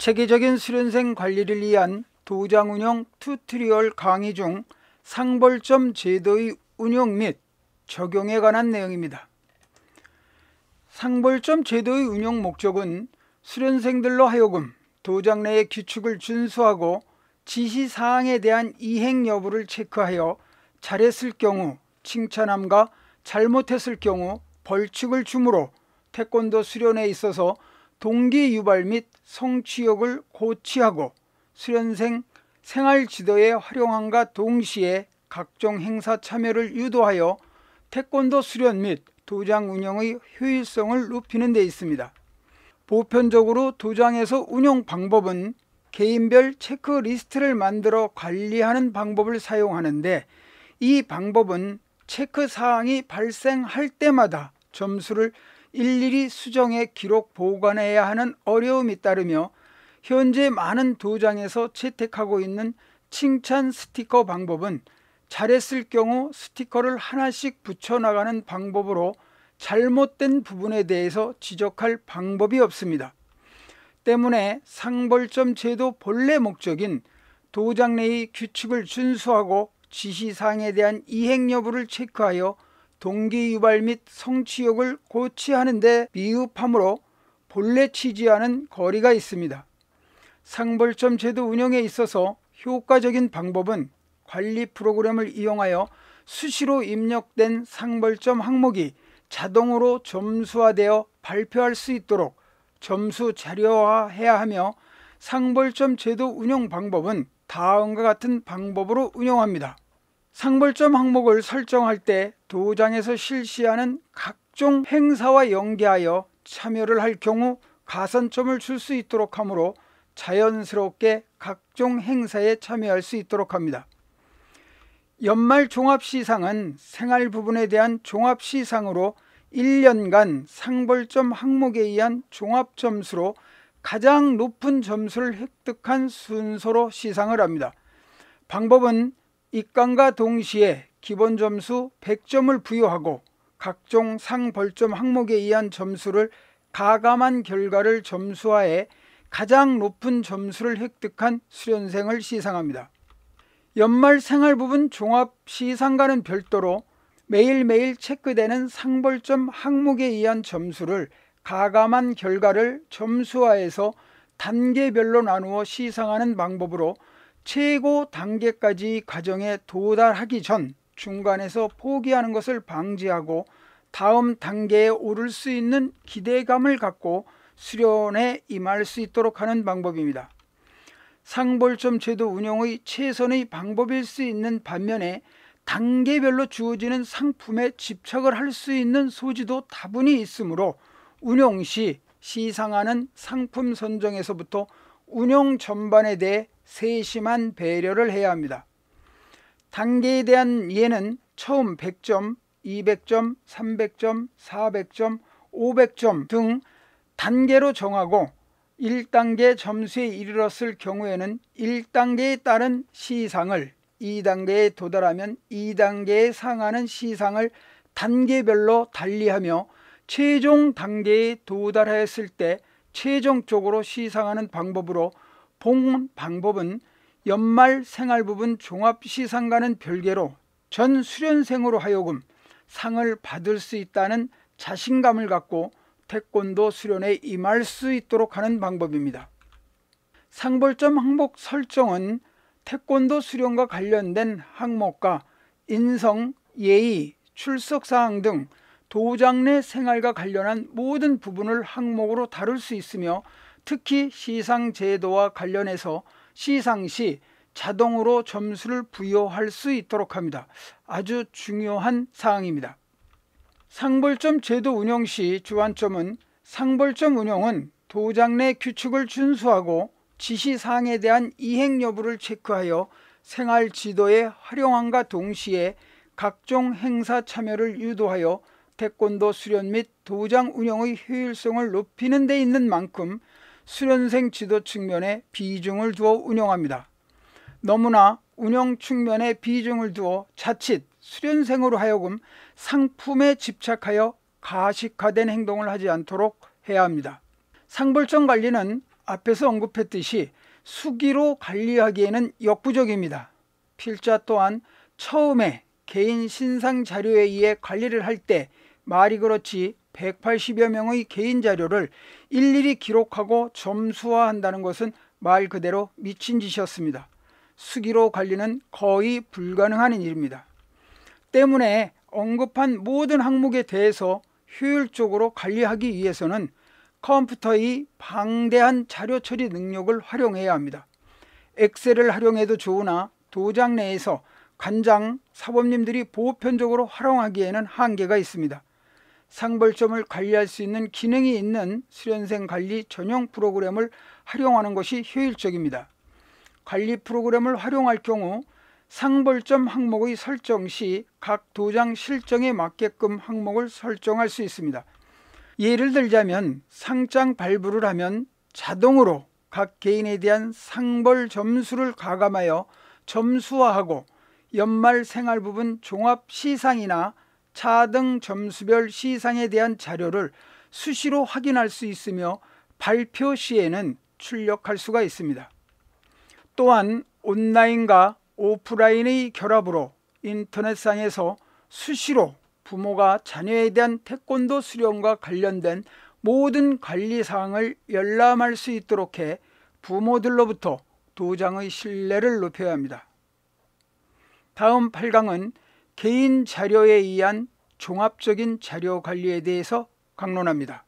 체계적인 수련생 관리를 위한 도장 운영 튜토리얼 강의 중 상벌점 제도의 운영 및 적용에 관한 내용입니다. 상벌점 제도의 운영 목적은 수련생들로 하여금 도장 내의 규칙을 준수하고 지시사항에 대한 이행 여부를 체크하여 잘했을 경우 칭찬함과 잘못했을 경우 벌칙을 주므로 태권도 수련에 있어서 동기 유발 및 성취욕을 고취하고 수련생 생활 지도에 활용함과 동시에 각종 행사 참여를 유도하여 태권도 수련 및 도장 운영의 효율성을 높이는 데 있습니다. 보편적으로 도장에서 운영 방법은 개인별 체크리스트를 만들어 관리하는 방법을 사용하는데 이 방법은 체크 사항이 발생할 때마다 점수를 일일이 수정해 기록 보관해야 하는 어려움이 따르며 현재 많은 도장에서 채택하고 있는 칭찬 스티커 방법은 잘했을 경우 스티커를 하나씩 붙여나가는 방법으로 잘못된 부분에 대해서 지적할 방법이 없습니다. 때문에 상벌점 제도 본래 목적인 도장 내의 규칙을 준수하고 지시사항에 대한 이행 여부를 체크하여 동기유발 및 성취욕을 고취하는 데 미흡함으로 본래 취지와는 거리가 있습니다. 상벌점 제도 운영에 있어서 효과적인 방법은 관리 프로그램을 이용하여 수시로 입력된 상벌점 항목이 자동으로 점수화되어 발표할 수 있도록 점수 자료화해야 하며 상벌점 제도 운영 방법은 다음과 같은 방법으로 운영합니다. 상벌점 항목을 설정할 때 도장에서 실시하는 각종 행사와 연계하여 참여를 할 경우 가산점을 줄 수 있도록 하므로 자연스럽게 각종 행사에 참여할 수 있도록 합니다. 연말 종합시상은 생활 부분에 대한 종합시상으로 1년간 상벌점 항목에 의한 종합점수로 가장 높은 점수를 획득한 순서로 시상을 합니다. 방법은 입관과 동시에 기본 점수 100점을 부여하고 각종 상 벌점 항목에 의한 점수를 가감한 결과를 점수화해 가장 높은 점수를 획득한 수련생을 시상합니다. 연말 생활 부분 종합 시상과는 별도로 매일매일 체크되는 상벌점 항목에 의한 점수를 가감한 결과를 점수화해서 단계별로 나누어 시상하는 방법으로 최고 단계까지 과정에 도달하기 전 중간에서 포기하는 것을 방지하고 다음 단계에 오를 수 있는 기대감을 갖고 수련에 임할 수 있도록 하는 방법입니다. 상벌점 제도 운영의 최선의 방법일 수 있는 반면에 단계별로 주어지는 상품에 집착을 할 수 있는 소지도 다분히 있으므로 운영 시 시상하는 상품 선정에서부터 운영 전반에 대해 세심한 배려를 해야 합니다. 단계에 대한 이는 처음 100점, 200점, 300점, 400점, 500점 등 단계로 정하고 1단계 점수에 이르렀을 경우에는 1단계에 따른 시상을 2단계에 도달하면 2단계에 상하는 시상을 단계별로 달리하며 최종 단계에 도달하였을 때 최종적으로 시상하는 방법으로 봉 방법은 연말 생활부분 종합시상과는 별개로 전 수련생으로 하여금 상을 받을 수 있다는 자신감을 갖고 태권도 수련에 임할 수 있도록 하는 방법입니다. 상벌점 항목 설정은 태권도 수련과 관련된 항목과 인성, 예의, 출석사항 등 도장 내 생활과 관련한 모든 부분을 항목으로 다룰 수 있으며 특히 시상 제도와 관련해서 시상 시 자동으로 점수를 부여할 수 있도록 합니다. 아주 중요한 사항입니다. 상벌점 제도 운영 시 주안점은 상벌점 운영은 도장 내 규칙을 준수하고 지시사항에 대한 이행 여부를 체크하여 생활 지도에 활용함과 동시에 각종 행사 참여를 유도하여 태권도 수련 및 도장 운영의 효율성을 높이는 데 있는 만큼 수련생 지도 측면에 비중을 두어 운영합니다. 너무나 운영 측면에 비중을 두어 자칫 수련생으로 하여금 상품에 집착하여 가식화된 행동을 하지 않도록 해야 합니다. 상벌점 관리는 앞에서 언급했듯이 수기로 관리하기에는 역부족입니다. 필자 또한 처음에 개인 신상 자료에 의해 관리를 할 때 말이 그렇지 180여 명의 개인 자료를 일일이 기록하고 점수화한다는 것은 말 그대로 미친 짓이었습니다. 수기로 관리는 거의 불가능한 일입니다. 때문에 언급한 모든 항목에 대해서 효율적으로 관리하기 위해서는 컴퓨터의 방대한 자료 처리 능력을 활용해야 합니다. 엑셀을 활용해도 좋으나 도장 내에서 관장, 사범님들이 보편적으로 활용하기에는 한계가 있습니다. 상벌점을 관리할 수 있는 기능이 있는 수련생 관리 전용 프로그램을 활용하는 것이 효율적입니다. 관리 프로그램을 활용할 경우 상벌점 항목의 설정 시 각 도장 실정에 맞게끔 항목을 설정할 수 있습니다. 예를 들자면 상장 발부를 하면 자동으로 각 개인에 대한 상벌 점수를 가감하여 점수화하고 연말 생활 부분 종합 시상이나 차등 점수별 시상에 대한 자료를 수시로 확인할 수 있으며 발표 시에는 출력할 수가 있습니다. 또한 온라인과 오프라인의 결합으로 인터넷상에서 수시로 부모가 자녀에 대한 태권도 수련과 관련된 모든 관리사항을 열람할 수 있도록 해 부모들로부터 도장의 신뢰를 높여야 합니다. 다음 8강은 개인 자료에 의한 종합적인 자료 관리에 대해서 강론합니다.